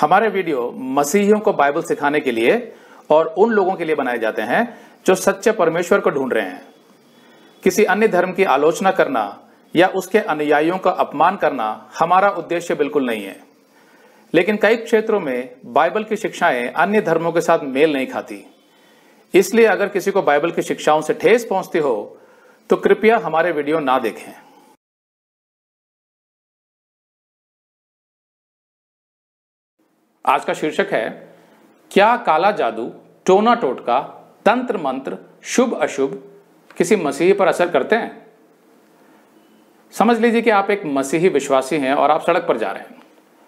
हमारे वीडियो मसीहियों को बाइबल सिखाने के लिए और उन लोगों के लिए बनाए जाते हैं जो सच्चे परमेश्वर को ढूंढ रहे हैं किसी अन्य धर्म की आलोचना करना या उसके अनुयायियों का अपमान करना हमारा उद्देश्य बिल्कुल नहीं है लेकिन कई क्षेत्रों में बाइबल की शिक्षाएं अन्य धर्मों के साथ मेल नहीं खाती इसलिए अगर किसी को बाइबल की शिक्षाओं से ठेस पहुंचती हो तो कृपया हमारे वीडियो ना देखें आज का शीर्षक है क्या काला जादू टोना टोटका तंत्र मंत्र शुभ अशुभ किसी मसीही पर असर करते हैं समझ लीजिए कि आप एक मसीही विश्वासी हैं और आप सड़क पर जा रहे हैं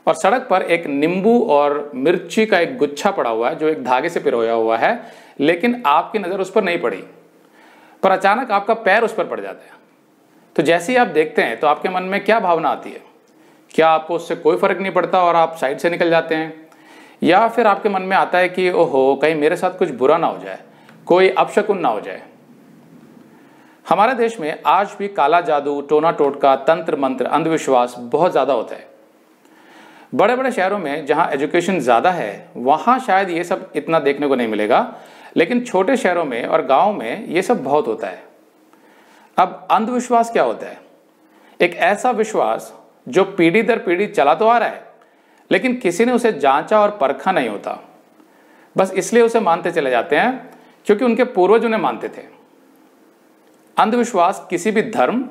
और सड़क पर एक नींबू और मिर्ची का एक गुच्छा पड़ा हुआ है जो एक धागे से पिरोया हुआ है लेकिन आपकी नज़र उस पर नहीं पड़ी पर अचानक आपका पैर उस पर पड़ जाता है तो जैसे ही आप देखते हैं तो आपके मन में क्या भावना आती है क्या आपको उससे कोई फर्क नहीं पड़ता और आप साइड से निकल जाते हैं या फिर आपके मन में आता है कि ओहो कहीं मेरे साथ कुछ बुरा ना हो जाए कोई अपशकुन ना हो जाए हमारे देश में आज भी काला जादू टोना टोटका तंत्र मंत्र अंधविश्वास बहुत ज़्यादा होता है बड़े बड़े शहरों में जहां एजुकेशन ज़्यादा है वहां शायद ये सब इतना देखने को नहीं मिलेगा लेकिन छोटे शहरों में और गाँव में ये सब बहुत होता है अब अंधविश्वास क्या होता है एक ऐसा विश्वास जो पीढ़ी दर पीढ़ी चला तो आ रहा है लेकिन किसी ने उसे जांचा और परखा नहीं होता बस इसलिए उसे मानते चले जाते हैं क्योंकि उनके पूर्वज उन्हें मानते थे अंधविश्वास किसी भी धर्म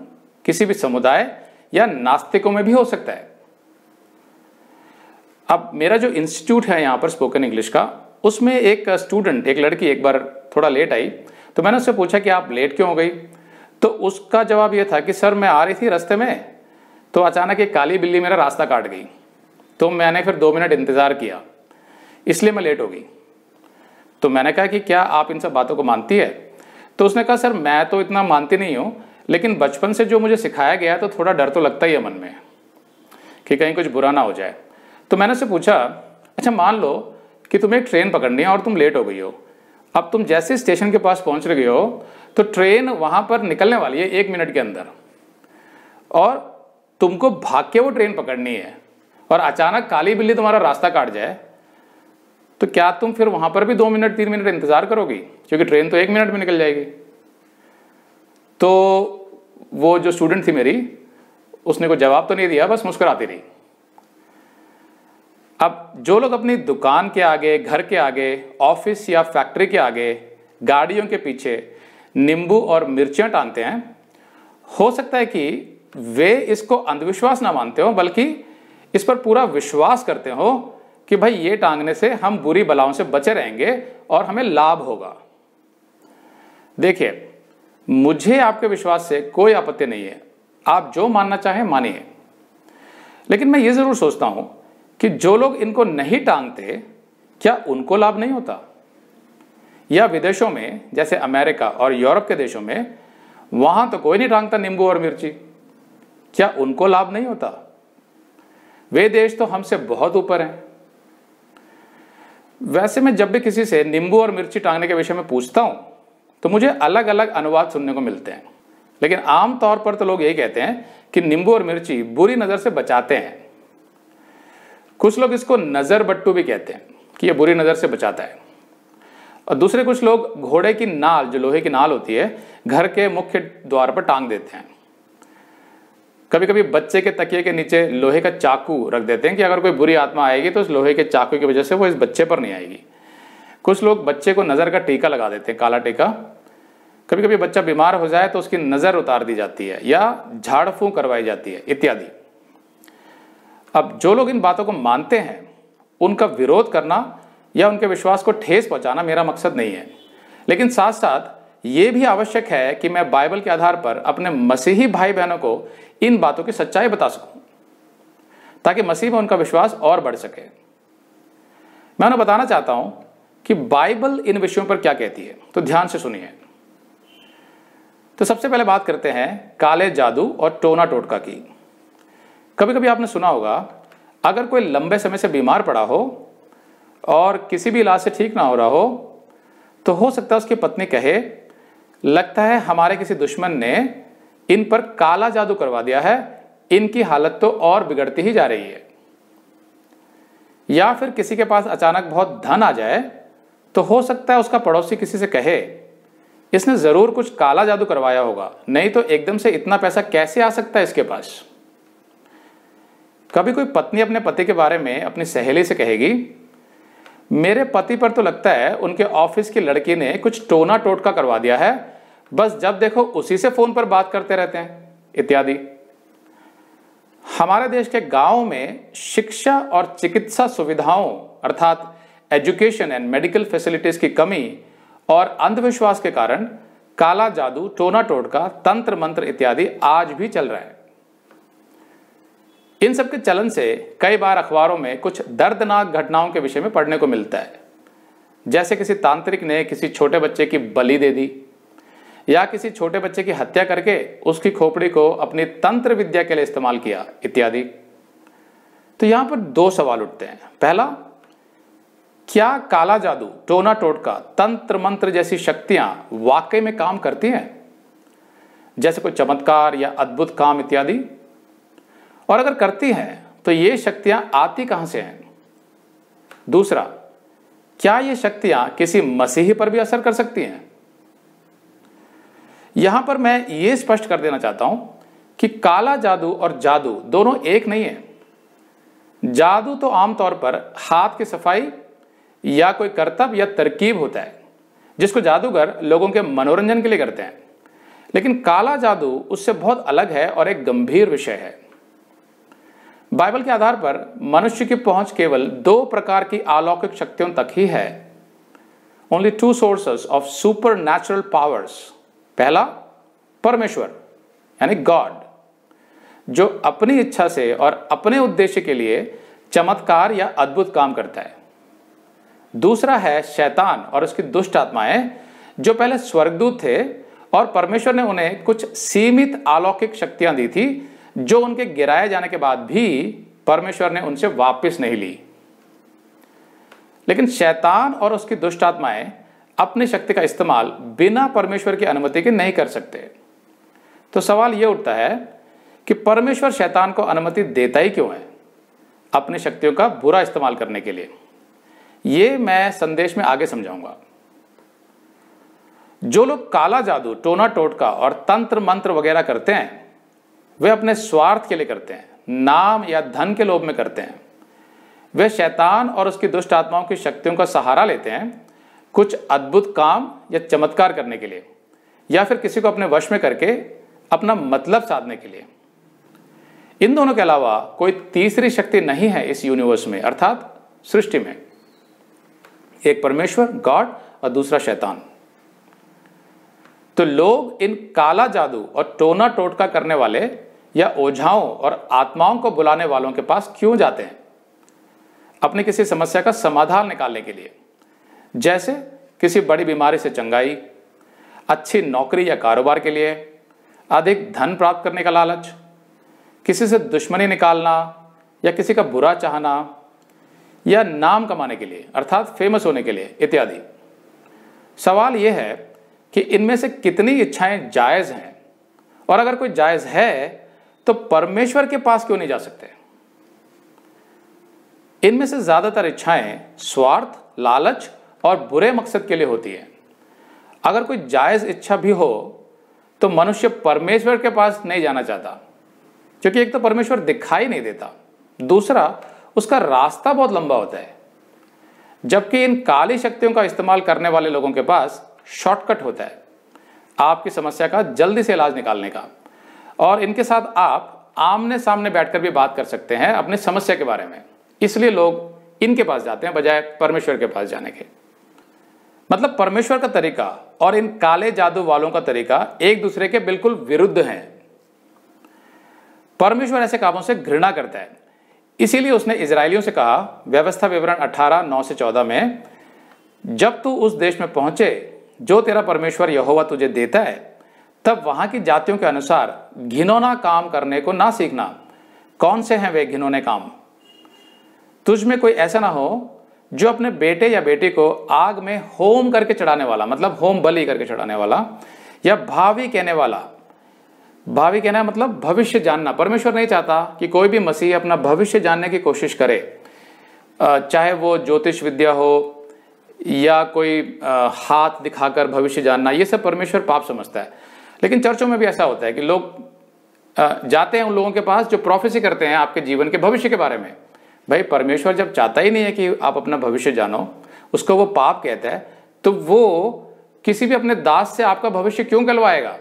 किसी भी समुदाय या नास्तिकों में भी हो सकता है अब मेरा जो इंस्टीट्यूट है यहां पर स्पोकन इंग्लिश का उसमें एक स्टूडेंट एक लड़की एक बार थोड़ा लेट आई तो मैंने उससे पूछा कि आप लेट क्यों हो गई तो उसका जवाब यह था कि सर मैं आ रही थी रास्ते में तो अचानक एक काली बिल्ली मेरा रास्ता काट गई तो मैंने फिर दो मिनट इंतज़ार किया इसलिए मैं लेट हो गई तो मैंने कहा कि क्या आप इन सब बातों को मानती है तो उसने कहा सर मैं तो इतना मानती नहीं हूँ लेकिन बचपन से जो मुझे सिखाया गया तो थोड़ा डर तो लगता ही है मन में कि कहीं कुछ बुरा ना हो जाए तो मैंने उससे पूछा अच्छा मान लो कि तुम्हें ट्रेन पकड़नी है और तुम लेट हो गई हो अब तुम जैसे स्टेशन के पास पहुंच रहे हो तो ट्रेन वहां पर निकलने वाली है एक मिनट के अंदर और तुमको भाग के वो ट्रेन पकड़नी है और अचानक काली बिल्ली तुम्हारा रास्ता काट जाए तो क्या तुम फिर वहां पर भी दो मिनट तीन मिनट इंतजार करोगी क्योंकि ट्रेन तो एक मिनट में निकल जाएगी तो वो जो स्टूडेंट थी मेरी उसने को जवाब तो नहीं दिया बस मुस्कुराती रही अब जो लोग अपनी दुकान के आगे घर के आगे ऑफिस या फैक्ट्री के आगे गाड़ियों के पीछे नींबू और मिर्चियां टांगते हैं हो सकता है कि वे इसको अंधविश्वास ना मानते हो बल्कि इस पर पूरा विश्वास करते हो कि भाई ये टांगने से हम बुरी बलाओं से बचे रहेंगे और हमें लाभ होगा देखिए मुझे आपके विश्वास से कोई आपत्ति नहीं है आप जो मानना चाहें मानिए लेकिन मैं ये ज़रूर सोचता हूं कि जो लोग इनको नहीं टांगते क्या उनको लाभ नहीं होता या विदेशों में जैसे अमेरिका और यूरोप के देशों में वहां तो कोई नहीं टांगता नींबू और मिर्ची क्या उनको लाभ नहीं होता वे देश तो हमसे बहुत ऊपर हैं वैसे मैं जब भी किसी से नींबू और मिर्ची टांगने के विषय में पूछता हूं तो मुझे अलग अलग अनुवाद सुनने को मिलते हैं लेकिन आमतौर पर तो लोग यही कहते हैं कि नींबू और मिर्ची बुरी नज़र से बचाते हैं कुछ लोग इसको नज़र बट्टू भी कहते हैं कि यह बुरी नज़र से बचाता है और दूसरे कुछ लोग घोड़े की नाल जो लोहे की नाल होती है घर के मुख्य द्वार पर टांग देते हैं कभी कभी बच्चे के तकिए के नीचे लोहे का चाकू रख देते हैं कि अगर कोई बुरी आत्मा आएगी तो उस लोहे के चाकू की वजह से वो इस बच्चे पर नहीं आएगी कुछ लोग बच्चे को नज़र का टीका लगा देते हैं काला टीका कभी कभी बच्चा बीमार हो जाए तो उसकी नज़र उतार दी जाती है या झाड़ फूँक करवाई जाती है इत्यादि अब जो लोग इन बातों को मानते हैं उनका विरोध करना या उनके विश्वास को ठेस पहुंचाना मेरा मकसद नहीं है लेकिन साथ साथ ये भी आवश्यक है कि मैं बाइबल के आधार पर अपने मसीही भाई बहनों को इन बातों की सच्चाई बता सकूं ताकि मसीह में उनका विश्वास और बढ़ सके मैं उन्हें बताना चाहता हूं कि बाइबल इन विषयों पर क्या कहती है तो ध्यान से सुनिए तो सबसे पहले बात करते हैं काले जादू और टोना टोटका की कभी कभी आपने सुना होगा अगर कोई लंबे समय से बीमार पड़ा हो और किसी भी इलाज से ठीक ना हो रहा हो तो हो सकता है उसकी पत्नी कहे लगता है हमारे किसी दुश्मन ने इन पर काला जादू करवा दिया है इनकी हालत तो और बिगड़ती ही जा रही है या फिर किसी के पास अचानक बहुत धन आ जाए तो हो सकता है उसका पड़ोसी किसी से कहे इसने ज़रूर कुछ काला जादू करवाया होगा नहीं तो एकदम से इतना पैसा कैसे आ सकता है इसके पास कभी कोई पत्नी अपने पति के बारे में अपनी सहेली से कहेगी मेरे पति पर तो लगता है उनके ऑफिस की लड़की ने कुछ टोना टोटका करवा दिया है बस जब देखो उसी से फ़ोन पर बात करते रहते हैं इत्यादि हमारे देश के गांव में शिक्षा और चिकित्सा सुविधाओं अर्थात एजुकेशन एंड मेडिकल फैसिलिटीज़ की कमी और अंधविश्वास के कारण काला जादू टोना टोटका तंत्र मंत्र इत्यादि आज भी चल रहा है इन सबके चलन से कई बार अखबारों में कुछ दर्दनाक घटनाओं के विषय में पढ़ने को मिलता है जैसे किसी तांत्रिक ने किसी छोटे बच्चे की बलि दे दी या किसी छोटे बच्चे की हत्या करके उसकी खोपड़ी को अपनी तंत्र विद्या के लिए इस्तेमाल किया इत्यादि तो यहां पर दो सवाल उठते हैं पहला क्या काला जादू टोना टोटका तंत्र मंत्र जैसी शक्तियां वाकई में काम करती हैं जैसे कोई चमत्कार या अद्भुत काम इत्यादि और अगर करती हैं तो ये शक्तियां आती कहां से हैं दूसरा क्या ये शक्तियां किसी मसीही पर भी असर कर सकती हैं यहां पर मैं ये स्पष्ट कर देना चाहता हूं कि काला जादू और जादू दोनों एक नहीं है जादू तो आमतौर पर हाथ की सफाई या कोई कर्तव्य या तरकीब होता है जिसको जादूगर लोगों के मनोरंजन के लिए करते हैं लेकिन काला जादू उससे बहुत अलग है और एक गंभीर विषय है बाइबल के आधार पर मनुष्य की पहुंच केवल दो प्रकार की अलौकिक शक्तियों तक ही है only two sources of supernatural powers पहला परमेश्वर यानी गॉड जो अपनी इच्छा से और अपने उद्देश्य के लिए चमत्कार या अद्भुत काम करता है दूसरा है शैतान और उसकी दुष्ट आत्माएं जो पहले स्वर्गदूत थे और परमेश्वर ने उन्हें कुछ सीमित अलौकिक शक्तियां दी थी जो उनके गिराए जाने के बाद भी परमेश्वर ने उनसे वापस नहीं ली लेकिन शैतान और उसकी दुष्ट आत्माएं अपनी शक्ति का इस्तेमाल बिना परमेश्वर की अनुमति के नहीं कर सकते तो सवाल यह उठता है कि परमेश्वर शैतान को अनुमति देता ही क्यों है अपनी शक्तियों का बुरा इस्तेमाल करने के लिए यह मैं संदेश में आगे समझाऊंगा जो लोग काला जादू टोना टोटका और तंत्र मंत्र वगैरह करते हैं वे अपने स्वार्थ के लिए करते हैं नाम या धन के लोभ में करते हैं वे शैतान और उसकी दुष्ट आत्माओं की शक्तियों का सहारा लेते हैं कुछ अद्भुत काम या चमत्कार करने के लिए या फिर किसी को अपने वश में करके अपना मतलब साधने के लिए इन दोनों के अलावा कोई तीसरी शक्ति नहीं है इस यूनिवर्स में अर्थात सृष्टि में एक परमेश्वर गॉड और दूसरा शैतान तो लोग इन काला जादू और टोना टोटका करने वाले या ओझाओं और आत्माओं को बुलाने वालों के पास क्यों जाते हैं अपनी किसी समस्या का समाधान निकालने के लिए जैसे किसी बड़ी बीमारी से चंगाई अच्छी नौकरी या कारोबार के लिए अधिक धन प्राप्त करने का लालच किसी से दुश्मनी निकालना या किसी का बुरा चाहना या नाम कमाने के लिए अर्थात फेमस होने के लिए इत्यादि सवाल यह है कि इनमें से कितनी इच्छाएं जायज़ हैं और अगर कोई जायज़ है तो परमेश्वर के पास क्यों नहीं जा सकते इनमें से ज़्यादातर इच्छाएं स्वार्थ लालच और बुरे मकसद के लिए होती है अगर कोई जायज़ इच्छा भी हो तो मनुष्य परमेश्वर के पास नहीं जाना चाहता क्योंकि एक तो परमेश्वर दिखाई नहीं देता दूसरा उसका रास्ता बहुत लंबा होता है जबकि इन काली शक्तियों का इस्तेमाल करने वाले लोगों के पास शॉर्टकट होता है आपकी समस्या का जल्दी से इलाज निकालने का और इनके साथ आप आमने सामने बैठकर भी बात कर सकते हैं अपनी समस्या के बारे में इसलिए लोग इनके पास जाते हैं बजाय परमेश्वर के पास जाने के मतलब परमेश्वर का तरीका और इन काले जादू वालों का तरीका एक दूसरे के बिल्कुल विरुद्ध हैं परमेश्वर ऐसे कामों से घृणा करता है इसीलिए उसने इसराइलियों से कहा व्यवस्था विवरण 18 9 से 14 में जब तू उस देश में पहुंचे जो तेरा परमेश्वर यहोवा तुझे देता है तब वहां की जातियों के अनुसार घिनौना काम करने को ना सीखना कौन से हैं वे घिनौने काम तुझ में कोई ऐसा ना हो जो अपने बेटे या बेटी को आग में होम करके चढ़ाने वाला मतलब होम बलि करके चढ़ाने वाला या भावी कहने वाला भावी कहना मतलब भविष्य जानना परमेश्वर नहीं चाहता कि कोई भी मसीह अपना भविष्य जानने की कोशिश करे चाहे वो ज्योतिष विद्या हो या कोई हाथ दिखाकर भविष्य जानना ये सब परमेश्वर पाप समझता है लेकिन चर्चों में भी ऐसा होता है कि लोग जाते हैं उन लोगों के पास जो प्रोफेसी करते हैं आपके जीवन के भविष्य के बारे में भाई परमेश्वर जब चाहता ही नहीं है कि आप अपना भविष्य जानो उसको वो पाप कहता है तो वो किसी भी अपने दास से आपका भविष्य क्यों गलवाएगा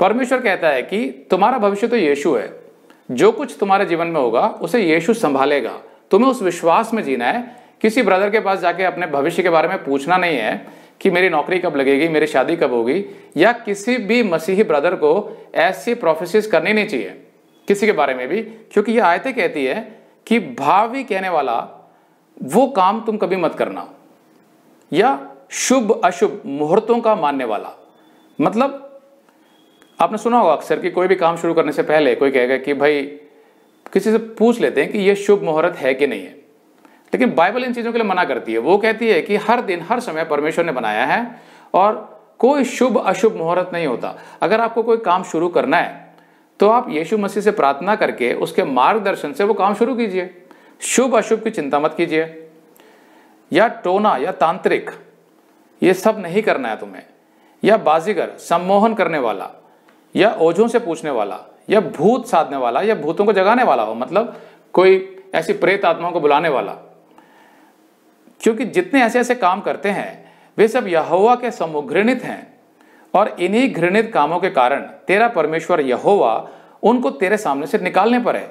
परमेश्वर कहता है कि तुम्हारा भविष्य तो यीशु है जो कुछ तुम्हारे जीवन में होगा उसे यीशु संभालेगा तुम्हें उस विश्वास में जीना है किसी ब्रदर के पास जाके अपने भविष्य के बारे में पूछना नहीं है कि मेरी नौकरी कब लगेगी मेरी शादी कब होगी या किसी भी मसीही ब्रदर को ऐसी प्रोफेसिस करनी नहीं चाहिए किसी के बारे में भी क्योंकि ये आयतें कहती है कि भावी कहने वाला वो काम तुम कभी मत करना या शुभ अशुभ मुहूर्तों का मानने वाला मतलब आपने सुना होगा अक्सर कि कोई भी काम शुरू करने से पहले कोई कहेगा कि भाई किसी से पूछ लेते हैं कि यह शुभ मुहूर्त है कि नहीं है लेकिन बाइबल इन चीज़ों के लिए मना करती है वो कहती है कि हर दिन हर समय परमेश्वर ने बनाया है और कोई शुभ अशुभ मुहूर्त नहीं होता अगर आपको कोई काम शुरू करना है तो आप यीशु मसीह से प्रार्थना करके उसके मार्गदर्शन से वो काम शुरू कीजिए शुभ अशुभ की चिंता मत कीजिए या टोना या तांत्रिक ये सब नहीं करना है तुम्हें या बाजीगर सम्मोहन करने वाला या ओझों से पूछने वाला या भूत साधने वाला या भूतों को जगाने वाला हो मतलब कोई ऐसी प्रेत आत्माओं को बुलाने वाला क्योंकि जितने ऐसे ऐसे काम करते हैं वे सब यहोवा के समुघृणित हैं और इन्हीं घृणित कामों के कारण तेरा परमेश्वर यहोवा उनको तेरे सामने से निकालने पर है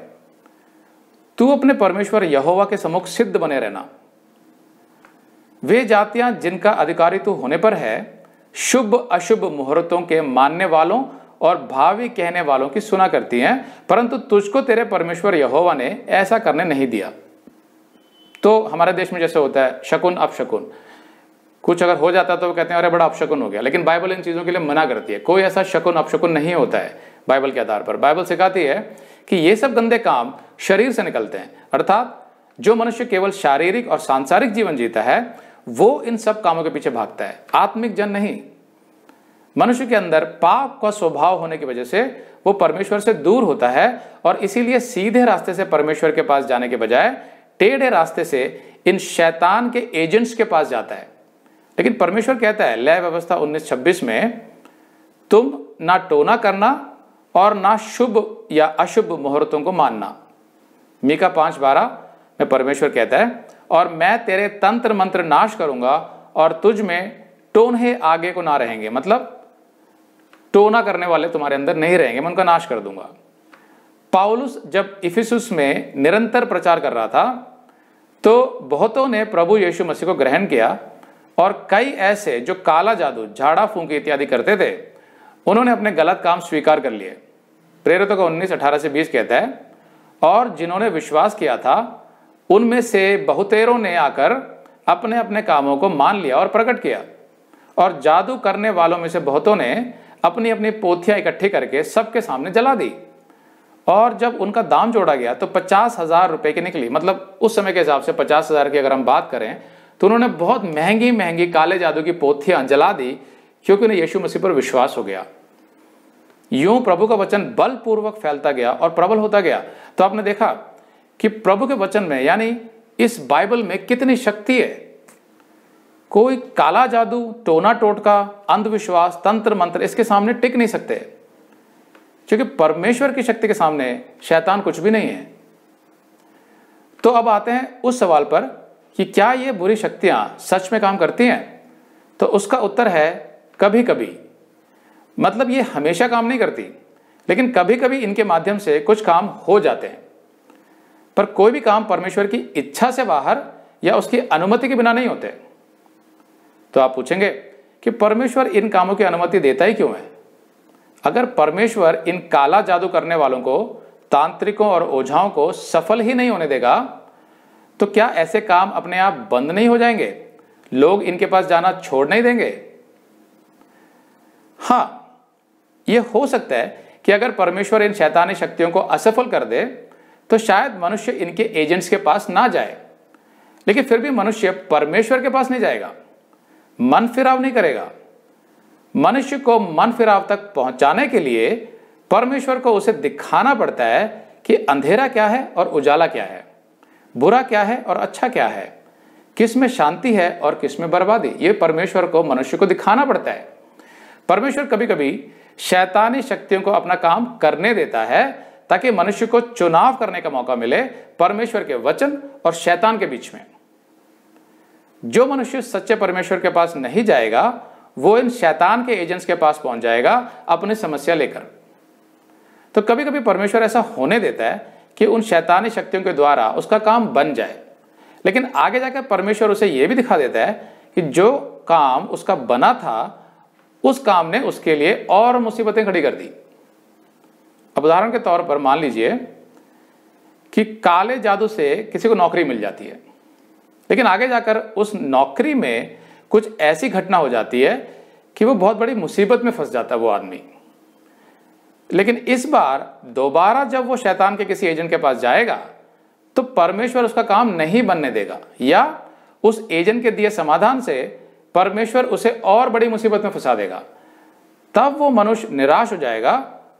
तू अपने परमेश्वर यहोवा के समुख सिद्ध बने रहना वे जातियां जिनका अधिकारी तू होने पर है शुभ अशुभ मुहूर्तों के मानने वालों और भावी कहने वालों की सुना करती हैं परंतु तुझको तेरे परमेश्वर यहोवा ने ऐसा करने नहीं दिया तो हमारे देश में जैसे होता है शकुन अपशकुन कुछ अगर हो जाता तो वो कहते हैं अरे बड़ा अपशकुन हो गया लेकिन बाइबल इन चीज़ों के लिए मना करती है कोई ऐसा शकुन अपशकुन नहीं होता है बाइबल के आधार पर बाइबल सिखाती है कि ये सब गंदे काम शरीर से निकलते हैं अर्थात जो मनुष्य केवल शारीरिक और सांसारिक जीवन जीता है वो इन सब कामों के पीछे भागता है आत्मिक जन नहीं मनुष्य के अंदर पाप का स्वभाव होने की वजह से वो परमेश्वर से दूर होता है और इसीलिए सीधे रास्ते से परमेश्वर के पास जाने के बजाय टेढ़े रास्ते से इन शैतान के एजेंट्स के पास जाता है लेकिन परमेश्वर कहता है लय व्यवस्था 1926 में तुम ना टोना करना और ना शुभ या अशुभ मुहूर्तों को मानना मीका पांच बारह में परमेश्वर कहता है और मैं तेरे तंत्र मंत्र नाश करूंगा और तुझ में टोने आगे को ना रहेंगे मतलब टोना करने वाले तुम्हारे अंदर नहीं रहेंगे मैं उनका नाश कर दूंगा पाउलुस जब इफिसुस में निरंतर प्रचार कर रहा था तो बहुतों ने प्रभु यीशु मसीह को ग्रहण किया और कई ऐसे जो काला जादू झाड़ा फूंकी इत्यादि करते थे उन्होंने अपने गलत काम स्वीकार कर लिए प्रेरित का उन्नीस अठारह से बीस कहता है और जिन्होंने विश्वास किया था उनमें से बहुतेरों ने आकर अपने अपने कामों को मान लिया और प्रकट किया और जादू करने वालों में से बहुतों ने अपनी अपनी पोथियां इकट्ठी करके सबके सामने जला दी और जब उनका दाम जोड़ा गया तो पचास हजार रुपए की निकली मतलब उस समय के हिसाब से पचास हजार की अगर हम बात करें तो उन्होंने बहुत महंगी महंगी काले जादू की पोथियां जला दी क्योंकि उन्हें यीशु मसीह पर विश्वास हो गया यूं प्रभु का वचन बलपूर्वक फैलता गया और प्रबल होता गया तो आपने देखा कि प्रभु के वचन में यानी इस बाइबल में कितनी शक्ति है कोई काला जादू टोना टोटका अंधविश्वास तंत्र मंत्र इसके सामने टिक नहीं सकते क्योंकि परमेश्वर की शक्ति के सामने शैतान कुछ भी नहीं है तो अब आते हैं उस सवाल पर कि क्या ये बुरी शक्तियाँ सच में काम करती हैं तो उसका उत्तर है कभी कभी मतलब ये हमेशा काम नहीं करती लेकिन कभी कभी इनके माध्यम से कुछ काम हो जाते हैं पर कोई भी काम परमेश्वर की इच्छा से बाहर या उसकी अनुमति के बिना नहीं होते तो आप पूछेंगे कि परमेश्वर इन कामों की अनुमति देता ही क्यों है अगर परमेश्वर इन काला जादू करने वालों को तांत्रिकों और ओझाओं को सफल ही नहीं होने देगा तो क्या ऐसे काम अपने आप बंद नहीं हो जाएंगे लोग इनके पास जाना छोड़ नहीं देंगे हाँ यह हो सकता है कि अगर परमेश्वर इन शैतानी शक्तियों को असफल कर दे तो शायद मनुष्य इनके एजेंट्स के पास ना जाए लेकिन फिर भी मनुष्य परमेश्वर के पास नहीं जाएगा मन फिराव नहीं करेगा मनुष्य को मन फिराव तक पहुंचाने के लिए परमेश्वर को उसे दिखाना पड़ता है कि अंधेरा क्या है और उजाला क्या है बुरा क्या है और अच्छा क्या है किस में शांति है और किस में बर्बादी ये परमेश्वर को मनुष्य को दिखाना पड़ता है परमेश्वर कभी कभी शैतानी शक्तियों को अपना काम करने देता है ताकि मनुष्य को चुनाव करने का मौका मिले परमेश्वर के वचन और शैतान के बीच में जो मनुष्य सच्चे परमेश्वर के पास नहीं जाएगा वो इन शैतान के एजेंट्स के पास पहुंच जाएगा अपनी समस्या लेकर तो कभी कभी परमेश्वर ऐसा होने देता है कि उन शैतानी शक्तियों के द्वारा उसका काम बन जाए लेकिन आगे जाकर परमेश्वर उसे यह भी दिखा देता है कि जो काम उसका बना था उस काम ने उसके लिए और मुसीबतें खड़ी कर दी अब उदाहरण के तौर पर मान लीजिए कि काले जादू से किसी को नौकरी मिल जाती है लेकिन आगे जाकर उस नौकरी में कुछ ऐसी घटना हो जाती है कि वो बहुत बड़ी मुसीबत में फंस जाता है वो आदमी लेकिन इस बार दोबारा जब वो शैतान के किसी एजेंट के पास जाएगा तो परमेश्वर उसका काम नहीं बनने देगा या उस एजेंट के दिए समाधान से परमेश्वर उसे और बड़ी मुसीबत में फंसा देगा तब वो मनुष्य निराश हो जाएगा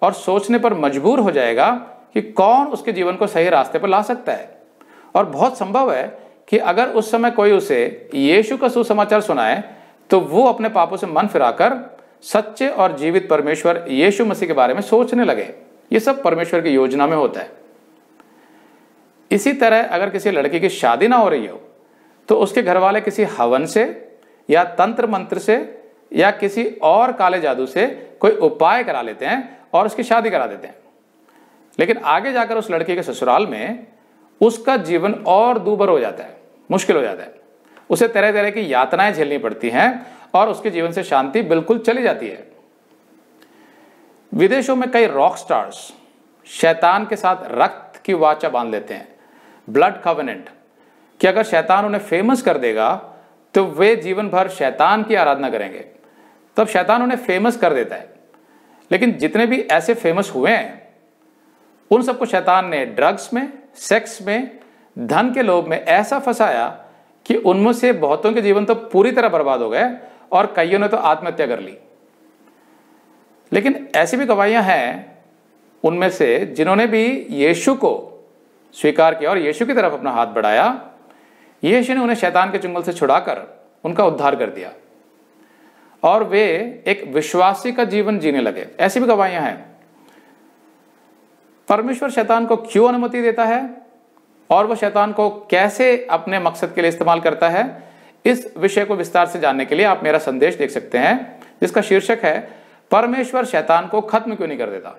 और सोचने पर मजबूर हो जाएगा कि कौन उसके जीवन को सही रास्ते पर ला सकता है और बहुत संभव है कि अगर उस समय कोई उसे यीशु का सुसमाचार सुनाए तो वो अपने पापों से मन फिराकर सच्चे और जीवित परमेश्वर यीशु मसीह के बारे में सोचने लगे ये सब परमेश्वर की योजना में होता है इसी तरह अगर किसी लड़की की शादी ना हो रही हो तो उसके घर वाले किसी हवन से या तंत्र मंत्र से या किसी और काले जादू से कोई उपाय करा लेते हैं और उसकी शादी करा देते हैं लेकिन आगे जाकर उस लड़की के ससुराल में उसका जीवन और दूबर हो जाता है मुश्किल हो जाता है उसे तरह तरह की यातनाएं झेलनी पड़ती हैं और उसके जीवन से शांति बिल्कुल चली जाती है विदेशों में कई रॉक स्टार्स शैतान के साथ रक्त की वाचा बांध लेते हैं ब्लड कवनेंट कि अगर शैतान उन्हें फेमस कर देगा तो वे जीवन भर शैतान की आराधना करेंगे तब शैतान उन्हें फेमस कर देता है लेकिन जितने भी ऐसे फेमस हुए हैं उन सबको शैतान ने ड्रग्स में सेक्स में धन के लोभ में ऐसा फंसाया कि उनमें से बहुतों के जीवन तो पूरी तरह बर्बाद हो गए और कईयों ने तो आत्महत्या कर ली लेकिन ऐसी भी गवाहियां हैं उनमें से जिन्होंने भी यीशु को स्वीकार किया और यीशु की तरफ अपना हाथ बढ़ाया यीशु ने उन्हें शैतान के चुंगल से छुड़ाकर उनका उद्धार कर दिया और वे एक विश्वासी का जीवन जीने लगे ऐसी भी गवाहियां हैं परमेश्वर शैतान को क्यों अनुमति देता है और वह शैतान को कैसे अपने मकसद के लिए इस्तेमाल करता है इस विषय को विस्तार से जानने के लिए आप मेरा संदेश देख सकते हैं जिसका शीर्षक है परमेश्वर शैतान को खत्म क्यों नहीं कर देता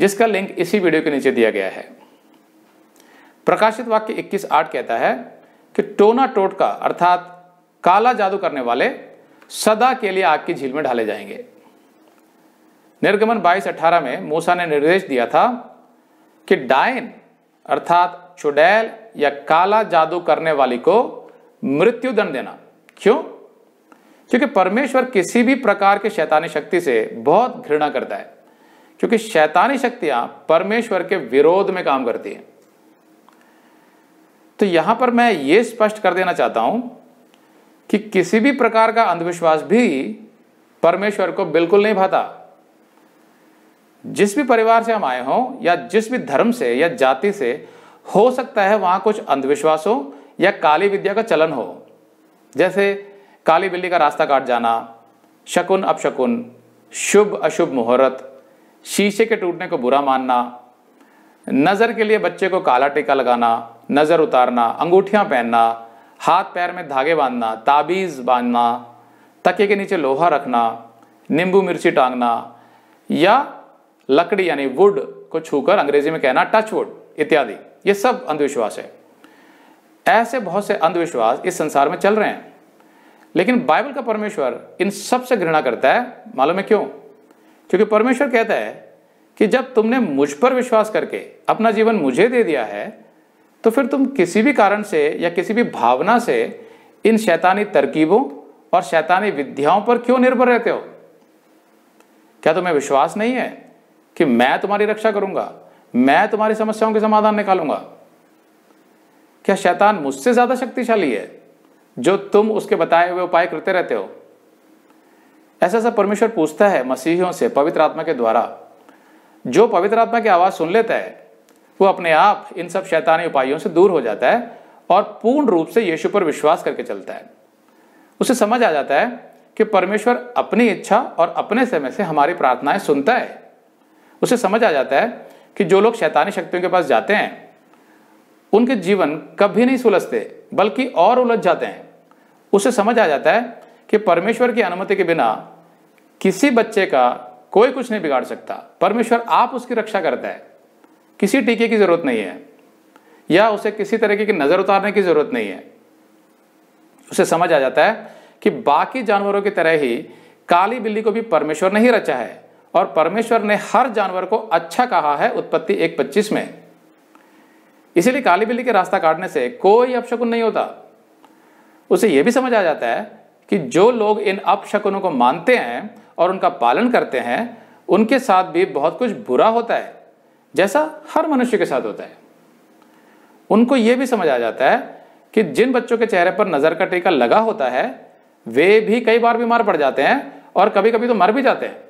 जिसका लिंक इसी वीडियो के नीचे दिया गया है प्रकाशित वाक्य इक्कीस आठ कहता है कि टोना टोटका अर्थात काला जादू करने वाले सदा के लिए आग की झील में ढाले जाएंगे निर्गमन बाईस अठारह में मूसा ने निर्देश दिया था कि डायन अर्थात चुड़ैल या काला जादू करने वाली को मृत्यु दंड देना क्यों क्योंकि परमेश्वर किसी भी प्रकार के शैतानी शक्ति से बहुत घृणा करता है क्योंकि शैतानी शक्तियां परमेश्वर के विरोध में काम करती हैं तो यहां पर मैं ये स्पष्ट कर देना चाहता हूं कि किसी भी प्रकार का अंधविश्वास भी परमेश्वर को बिल्कुल नहीं भाता जिस भी परिवार से हम आए हों या जिस भी धर्म से या जाति से हो सकता है वहां कुछ अंधविश्वास हो या काली विद्या का चलन हो जैसे काली बिल्ली का रास्ता काट जाना शकुन अपशकुन शुभ अशुभ मुहूर्त शीशे के टूटने को बुरा मानना नज़र के लिए बच्चे को काला टीका लगाना नज़र उतारना अंगूठियाँ पहनना हाथ पैर में धागे बांधना ताबीज़ बांधना तके के नीचे लोहा रखना नींबू मिर्ची टांगना या लकड़ी यानी वुड को छूकर अंग्रेजी में कहना टच वुड इत्यादि ये सब अंधविश्वास है ऐसे बहुत से अंधविश्वास इस संसार में चल रहे हैं लेकिन बाइबल का परमेश्वर इन सब से घृणा करता है मालूम है क्यों क्योंकि परमेश्वर कहता है कि जब तुमने मुझ पर विश्वास करके अपना जीवन मुझे दे दिया है तो फिर तुम किसी भी कारण से या किसी भी भावना से इन शैतानी तरकीबों और शैतानी विद्याओं पर क्यों निर्भर रहते हो क्या तुम्हें विश्वास नहीं है कि मैं तुम्हारी रक्षा करूंगा मैं तुम्हारी समस्याओं के समाधान निकालूंगा क्या शैतान मुझसे ज़्यादा शक्तिशाली है जो तुम उसके बताए हुए उपाय करते रहते हो ऐसा ऐसा परमेश्वर पूछता है मसीहियों से पवित्र आत्मा के द्वारा जो पवित्र आत्मा की आवाज़ सुन लेता है वो अपने आप इन सब शैतानी उपायों से दूर हो जाता है और पूर्ण रूप से यीशु पर विश्वास करके चलता है उसे समझ आ जाता है कि परमेश्वर अपनी इच्छा और अपने समय से हमारी प्रार्थनाएं सुनता है उसे समझ आ जाता है कि जो लोग शैतानी शक्तियों के पास जाते हैं उनके जीवन कभी नहीं सुलझते बल्कि और उलझ जाते हैं उसे समझ आ जाता है कि परमेश्वर की अनुमति के बिना किसी बच्चे का कोई कुछ नहीं बिगाड़ सकता परमेश्वर आप उसकी रक्षा करता है किसी टीके की जरूरत नहीं है या उसे किसी तरीके की नज़र उतारने की जरूरत नहीं है उसे समझ आ जाता है कि बाकी जानवरों की तरह ही काली बिल्ली को भी परमेश्वर ने ही रचा है और परमेश्वर ने हर जानवर को अच्छा कहा है उत्पत्ति एक पच्चीस में इसीलिए काली बिल्ली के रास्ता काटने से कोई अपशकुन नहीं होता उसे यह भी समझ आ जाता है कि जो लोग इन अपशकुनों को मानते हैं और उनका पालन करते हैं उनके साथ भी बहुत कुछ बुरा होता है जैसा हर मनुष्य के साथ होता है उनको यह भी समझ आ जाता है कि जिन बच्चों के चेहरे पर नज़र का टीका लगा होता है वे भी कई बार बीमार पड़ जाते हैं और कभी कभी तो मर भी जाते हैं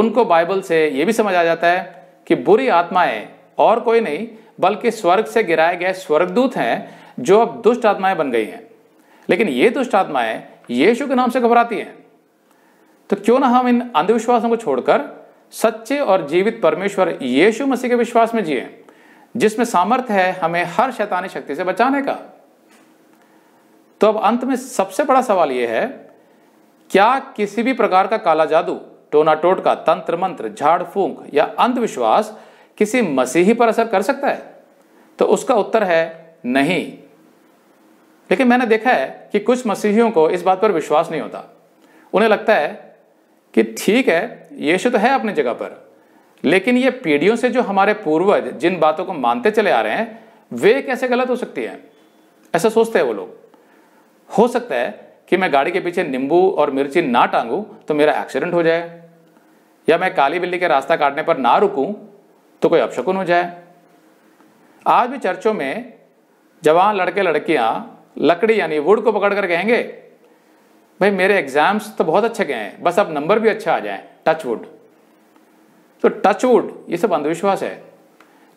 उनको बाइबल से यह भी समझ आ जाता है कि बुरी आत्माएं और कोई नहीं बल्कि स्वर्ग से गिराए गए स्वर्गदूत हैं जो अब दुष्ट आत्माएं बन गई हैं लेकिन ये दुष्ट आत्माएं यीशु के नाम से घबराती हैं तो क्यों ना हम इन अंधविश्वासों को छोड़कर सच्चे और जीवित परमेश्वर यीशु मसीह के विश्वास में जिए जिसमें सामर्थ्य है हमें हर शैतानी शक्ति से बचाने का तो अब अंत में सबसे बड़ा सवाल यह है क्या किसी भी प्रकार का काला जादू टोना टोटका तंत्र मंत्र झाड़ फूंक या अंधविश्वास किसी मसीही पर असर कर सकता है तो उसका उत्तर है नहीं लेकिन मैंने देखा है कि कुछ मसीहियों को इस बात पर विश्वास नहीं होता उन्हें लगता है कि ठीक है यीशु तो है अपनी जगह पर लेकिन ये पीढ़ियों से जो हमारे पूर्वज जिन बातों को मानते चले आ रहे हैं वे कैसे गलत हो सकती हैं ऐसा सोचते हैं वो लोग हो सकता है कि मैं गाड़ी के पीछे नींबू और मिर्ची ना टांगू तो मेरा एक्सीडेंट हो जाए या मैं काली बिल्ली के रास्ता काटने पर ना रुकूं तो कोई अपशकुन हो जाए आज भी चर्चों में जवान लड़के लड़कियां लकड़ी यानी वुड को पकड़ कर कहेंगे भाई मेरे एग्जाम्स तो बहुत अच्छे गए हैं बस अब नंबर भी अच्छा आ जाए टच वुड तो टच वुड ये सब अंधविश्वास है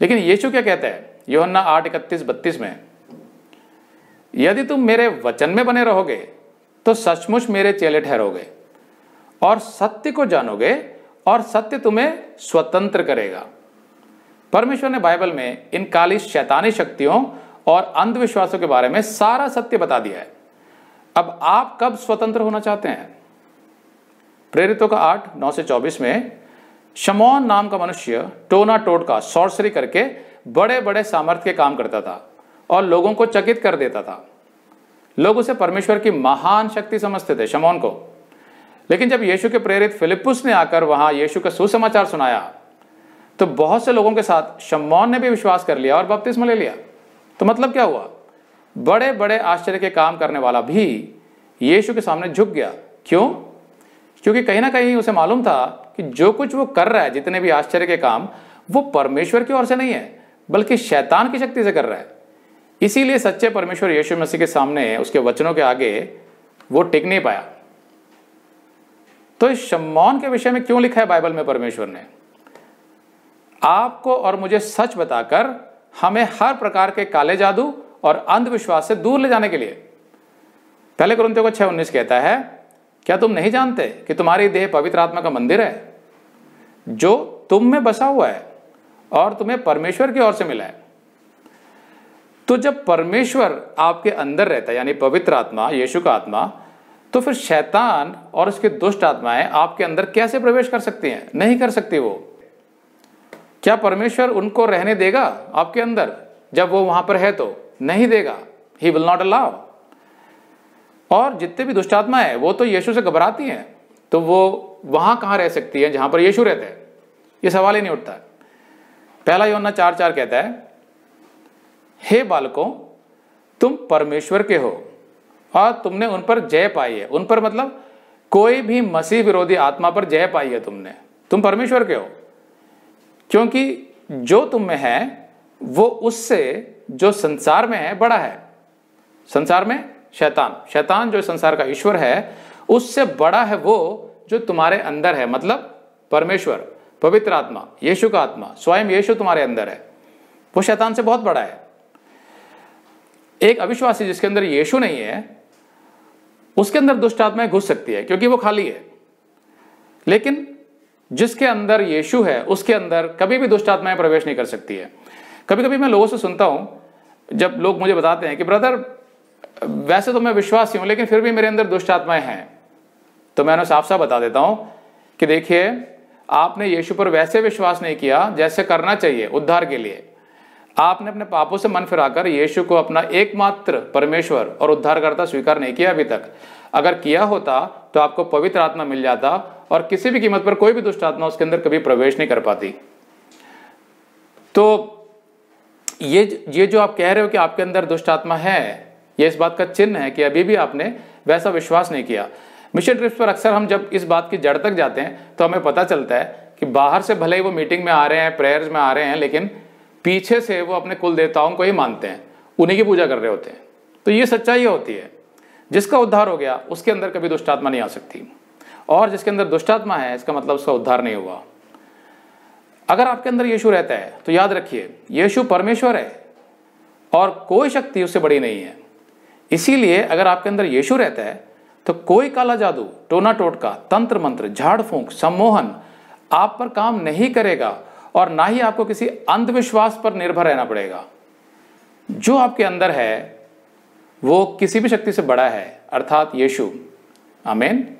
लेकिन यीशु क्या कहता है योहन्ना आठ इकतीस बत्तीस में यदि तुम मेरे वचन में बने रहोगे तो सचमुच मेरे चेले ठहरोगे और सत्य को जानोगे और सत्य तुम्हें स्वतंत्र करेगा परमेश्वर ने बाइबल में इन काली शैतानी शक्तियों और अंधविश्वासों के बारे में सारा सत्य बता दिया है अब आप कब स्वतंत्र होना चाहते हैं प्रेरितों का आठ नौ से चौबीस में शमौन नाम का मनुष्य टोना का सॉर्सरी करके बड़े बड़े सामर्थ्य के काम करता था और लोगों को चकित कर देता था लोग उसे परमेश्वर की महान शक्ति समझते थे शमौन को लेकिन जब यीशु के प्रेरित फिलिपुस ने आकर वहां यीशु का सुसमाचार सुनाया तो बहुत से लोगों के साथ शमौन ने भी विश्वास कर लिया और बपतिस्म ले लिया तो मतलब क्या हुआ बड़े बड़े आश्चर्य के काम करने वाला भी यीशु के सामने झुक गया क्यों क्योंकि कहीं ना कहीं उसे मालूम था कि जो कुछ वो कर रहा है जितने भी आश्चर्य के काम वो परमेश्वर की ओर से नहीं है बल्कि शैतान की शक्ति से कर रहा है इसीलिए सच्चे परमेश्वर यीशु मसीह के सामने उसके वचनों के आगे वो टिक नहीं पाया तो इस शमौन के विषय में क्यों लिखा है बाइबल में परमेश्वर ने आपको और मुझे सच बताकर हमें हर प्रकार के काले जादू और अंधविश्वास से दूर ले जाने के लिए पहले ग्रंथियों को छह उन्नीस कहता है क्या तुम नहीं जानते कि तुम्हारी देह पवित्र आत्मा का मंदिर है जो तुम में बसा हुआ है और तुम्हें परमेश्वर की ओर से मिला है तो जब परमेश्वर आपके अंदर रहता है यानी पवित्र आत्मा यीशु का आत्मा तो फिर शैतान और उसके दुष्ट आत्माएं आपके अंदर कैसे प्रवेश कर सकती हैं नहीं कर सकती वो क्या परमेश्वर उनको रहने देगा आपके अंदर जब वो वहां पर है तो नहीं देगा ही विल नॉट अलाउ और जितने भी दुष्टात्मा है वो तो यीशु से घबराती हैं तो वो वहां कहाँ रह सकती है जहां पर यीशु रहते हैं ये सवाल ही नहीं उठता पहला योना चार चार कहता है हे बालकों तुम परमेश्वर के हो और तुमने उन पर जय पाई है उन पर मतलब कोई भी मसीह विरोधी आत्मा पर जय पाई है तुमने तुम परमेश्वर के हो क्योंकि जो तुम में है वो उससे जो संसार में है बड़ा है संसार में शैतान शैतान जो संसार का ईश्वर है उससे बड़ा है वो जो तुम्हारे अंदर है मतलब परमेश्वर पवित्र आत्मा यीशु का आत्मा स्वयं यीशु तुम्हारे अंदर है वो शैतान से बहुत बड़ा है एक अविश्वासी जिसके अंदर यीशु नहीं है उसके अंदर दुष्ट आत्माएं घुस सकती है क्योंकि वो खाली है लेकिन जिसके अंदर यीशु है उसके अंदर कभी भी दुष्ट आत्माएं प्रवेश नहीं कर सकती है कभी कभी मैं लोगों से सुनता हूं जब लोग मुझे बताते हैं कि ब्रदर वैसे तो मैं विश्वासी हूं लेकिन फिर भी मेरे अंदर दुष्ट आत्माएं हैं तो मैं उन्हें साफ साफ बता देता हूं कि देखिए आपने यीशु पर वैसे विश्वास नहीं किया जैसे करना चाहिए उद्धार के लिए आपने अपने पापों से मन फिराकर यीशु को अपना एकमात्र परमेश्वर और उद्धारकर्ता स्वीकार नहीं किया अभी तक अगर किया होता तो आपको पवित्र आत्मा मिल जाता और किसी भी कीमत पर कोई भी दुष्ट आत्मा उसके अंदर कभी प्रवेश नहीं कर पाती तो ये ये जो आप कह रहे हो कि आपके अंदर दुष्ट आत्मा है ये इस बात का चिन्ह है कि अभी भी आपने वैसा विश्वास नहीं किया मिशन ट्रिप्स पर अक्सर हम जब इस बात की जड़ तक जाते हैं तो हमें पता चलता है कि बाहर से भले ही वो मीटिंग में आ रहे हैं प्रेयर्स में आ रहे हैं लेकिन पीछे से वो अपने कुल देवताओं को ही मानते हैं उन्हीं की पूजा कर रहे होते हैं तो ये सच्चाई होती है जिसका उद्धार हो गया उसके अंदर कभी दुष्टात्मा नहीं आ सकती और जिसके अंदर दुष्टात्मा है इसका मतलब उसका उद्धार नहीं हुआ अगर आपके अंदर यीशु रहता है तो याद रखिए यीशु परमेश्वर है और कोई शक्ति उससे बड़ी नहीं है इसीलिए अगर आपके अंदर यीशु रहता है तो कोई काला जादू टोना टोटका तंत्र मंत्र झाड़ फूंक सम्मोहन आप पर काम नहीं करेगा और ना ही आपको किसी अंधविश्वास पर निर्भर रहना पड़ेगा जो आपके अंदर है वो किसी भी शक्ति से बड़ा है अर्थात यीशु आमेन